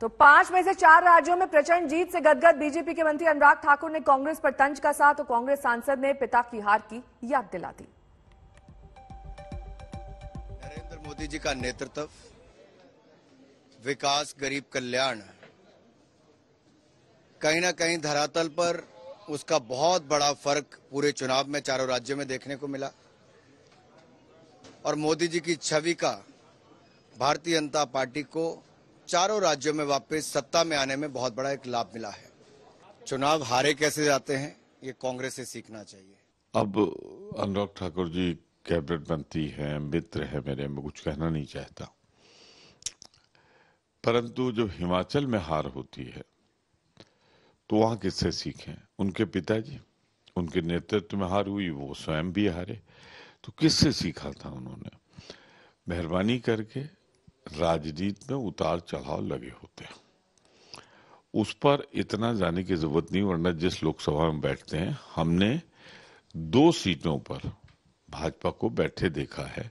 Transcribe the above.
तो पांच में से चार राज्यों में प्रचंड जीत से गदगद बीजेपी के मंत्री अनुराग ठाकुर ने कांग्रेस पर तंज कसा तो कांग्रेस सांसद ने पिता की हार की याद दिला दी नरेंद्र मोदी जी का नेतृत्व विकास गरीब कल्याण कहीं ना कहीं धरातल पर उसका बहुत बड़ा फर्क पूरे चुनाव में चारों राज्यों में देखने को मिला और मोदी जी की छवि का भारतीय जनता पार्टी को चारों राज्यों में वापस सत्ता में आने में बहुत बड़ा एक लाभ मिला है चुनाव हारे कैसे जाते हैं ये कांग्रेस से सीखना चाहिए अब अनुराग ठाकुर जी कैबिनेट मंत्री हैं मित्र है मेरे मैं कुछ कहना नहीं चाहता परंतु जब हिमाचल में हार होती है तो वहां किससे सीखें उनके पिताजी उनके नेतृत्व में हार हुई वो स्वयं भी हारे तो किससे सीखा था उन्होंने मेहरबानी करके राजनीति में उतार चढ़ाव लगे होते हैं उस पर इतना जाने की जरूरत नहीं वरना जिस लोकसभा में बैठते हैं हमने दो सीटों पर भाजपा को बैठे देखा है